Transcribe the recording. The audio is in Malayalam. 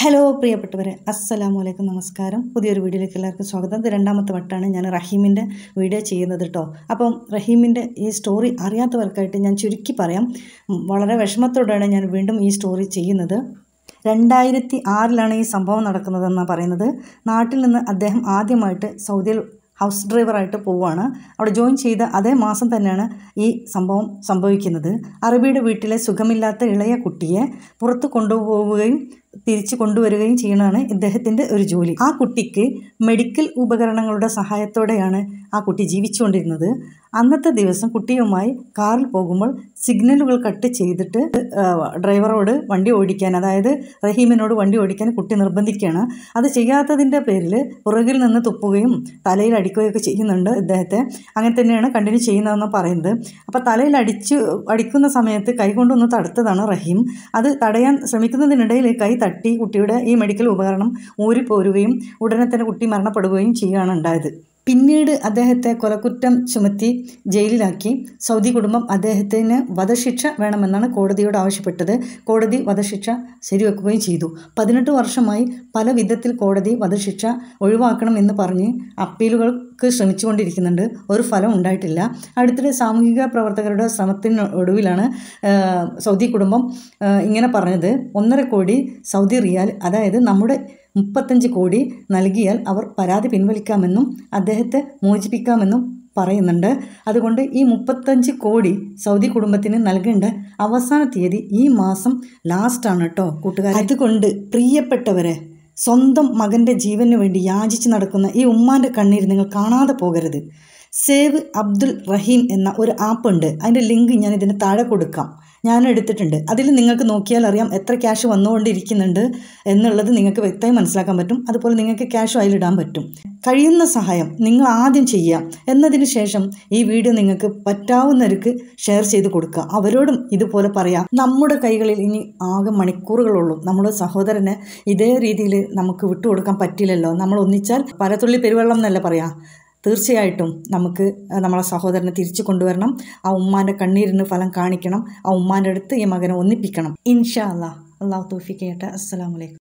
ഹലോ പ്രിയപ്പെട്ടവരെ അസ്സലാമു അലൈക്കും നമസ്കാരം പുതിയൊരു വീഡിയോയിലേക്ക് എല്ലാവർക്കും സ്വാഗതം രണ്ടാമത്തെ വട്ടമാണ് ഞാൻ റഹീമിൻ്റെ വീഡിയോ ചെയ്യുന്നത് കേട്ടോ അപ്പം റഹീമിൻ്റെ ഈ സ്റ്റോറി അറിയാത്തവർക്കായിട്ട് ഞാൻ ചുരുക്കി പറയാം വളരെ വിഷമത്തോടെയാണ് ഞാൻ വീണ്ടും ഈ സ്റ്റോറി ചെയ്യുന്നത് രണ്ടായിരത്തി ആറിലാണ് ഈ സംഭവം നടക്കുന്നതെന്നാണ് പറയുന്നത് നാട്ടിൽ നിന്ന് അദ്ദേഹം ആദ്യമായിട്ട് സൗദിയിൽ ഹൗസ് ഡ്രൈവറായിട്ട് പോവുകയാണ് അവിടെ ജോയിൻ ചെയ്ത അതേ മാസം തന്നെയാണ് ഈ സംഭവം സംഭവിക്കുന്നത് അറബിയുടെ വീട്ടിലെ സുഖമില്ലാത്ത ഇളയ കുട്ടിയെ പുറത്ത് കൊണ്ടുപോവുകയും തിരിച്ചു കൊണ്ടുവരികയും ചെയ്യണമാണ് ഇദ്ദേഹത്തിൻ്റെ ഒരു ജോലി ആ കുട്ടിക്ക് മെഡിക്കൽ ഉപകരണങ്ങളുടെ സഹായത്തോടെയാണ് ആ കുട്ടി ജീവിച്ചുകൊണ്ടിരുന്നത് അന്നത്തെ ദിവസം കുട്ടിയുമായി കാറിൽ പോകുമ്പോൾ സിഗ്നലുകൾ കട്ട് ചെയ്തിട്ട് ഡ്രൈവറോട് വണ്ടി ഓടിക്കാൻ അതായത് റഹീമിനോട് വണ്ടി ഓടിക്കാൻ കുട്ടി നിർബന്ധിക്കുകയാണ് അത് ചെയ്യാത്തതിൻ്റെ പേരിൽ പുറകിൽ നിന്ന് തുപ്പുകയും തലയിൽ അടിക്കുകയൊക്കെ ചെയ്യുന്നുണ്ട് ഇദ്ദേഹത്തെ അങ്ങനെ തന്നെയാണ് കണ്ടിന്യൂ ചെയ്യുന്നതെന്ന് പറയുന്നത് അപ്പോൾ തലയിൽ അടിച്ച് അടിക്കുന്ന സമയത്ത് കൈകൊണ്ടൊന്ന് തടുത്തതാണ് റഹീം അത് തടയാൻ ശ്രമിക്കുന്നതിനിടയിൽ കൈ തട്ടി കുട്ടിയുടെ ഈ മെഡിക്കൽ ഉപകരണം ഊരിപ്പോരുകയും ഉടനെ തന്നെ കുട്ടി മരണപ്പെടുകയും ചെയ്യുകയാണ് ഉണ്ടായത് പിന്നീട് അദ്ദേഹത്തെ കൊലക്കുറ്റം ചുമത്തി ജയിലിലാക്കി സൗദി കുടുംബം അദ്ദേഹത്തിന് വധശിക്ഷ വേണമെന്നാണ് കോടതിയോട് ആവശ്യപ്പെട്ടത് കോടതി വധശിക്ഷ ശരിവെക്കുകയും ചെയ്തു പതിനെട്ട് വർഷമായി പല വിധത്തിൽ കോടതി വധശിക്ഷ ഒഴിവാക്കണം എന്ന് പറഞ്ഞ് അപ്പീലുകൾ ശ്രമിച്ചുകൊണ്ടിരിക്കുന്നുണ്ട് ഒരു ഫലം ഉണ്ടായിട്ടില്ല അടുത്തിടെ സാമൂഹിക പ്രവർത്തകരുടെ ഒടുവിലാണ് സൗദി കുടുംബം ഇങ്ങനെ പറഞ്ഞത് ഒന്നര കോടി സൗദി റിയാൽ അതായത് നമ്മുടെ മുപ്പത്തഞ്ച് കോടി നൽകിയാൽ അവർ പരാതി പിൻവലിക്കാമെന്നും അദ്ദേഹത്തെ മോചിപ്പിക്കാമെന്നും പറയുന്നുണ്ട് അതുകൊണ്ട് ഈ മുപ്പത്തഞ്ച് കോടി സൗദി കുടുംബത്തിന് നൽകേണ്ട അവസാന തീയതി ഈ മാസം ലാസ്റ്റാണ് കേട്ടോ കൂട്ടുകാർ അതുകൊണ്ട് പ്രിയപ്പെട്ടവരെ സ്വന്തം മകൻ്റെ ജീവന് വേണ്ടി യാചിച്ച് നടക്കുന്ന ഈ ഉമ്മാൻ്റെ കണ്ണീർ നിങ്ങൾ കാണാതെ പോകരുത് സേവ് അബ്ദുൽ റഹീം എന്ന ഒരു ആപ്പ് ഉണ്ട് അതിൻ്റെ ലിങ്ക് ഞാൻ ഇതിന് താഴെ കൊടുക്കാം ഞാൻ എടുത്തിട്ടുണ്ട് അതിൽ നിങ്ങൾക്ക് നോക്കിയാൽ അറിയാം എത്ര ക്യാഷ് വന്നുകൊണ്ടിരിക്കുന്നുണ്ട് എന്നുള്ളത് നിങ്ങൾക്ക് വ്യക്തമായി മനസ്സിലാക്കാൻ പറ്റും അതുപോലെ നിങ്ങൾക്ക് ക്യാഷ് അതിലിടാൻ പറ്റും കഴിയുന്ന സഹായം നിങ്ങൾ ആദ്യം ചെയ്യാം എന്നതിന് ശേഷം ഈ വീഡിയോ നിങ്ങൾക്ക് പറ്റാവുന്നവർക്ക് ഷെയർ ചെയ്ത് കൊടുക്കുക അവരോടും ഇതുപോലെ പറയാം നമ്മുടെ കൈകളിൽ ഇനി ആകെ മണിക്കൂറുകളുള്ളൂ നമ്മുടെ സഹോദരന് ഇതേ രീതിയിൽ നമുക്ക് വിട്ടുകൊടുക്കാൻ പറ്റില്ലല്ലോ നമ്മൾ ഒന്നിച്ചാൽ പരത്തുള്ളി പെരുവെള്ളം എന്നല്ല പറയാം തീർച്ചയായിട്ടും നമുക്ക് നമ്മളെ സഹോദരനെ തിരിച്ചു കൊണ്ടുവരണം ആ ഉമ്മാൻ്റെ കണ്ണീരിന് ഫലം കാണിക്കണം ആ ഉമ്മാൻ്റെ അടുത്ത് ഈ മകനെ ഒന്നിപ്പിക്കണം ഇൻഷാ അല്ലാ അള്ളാഹു അസ്സാം വലൈക്കും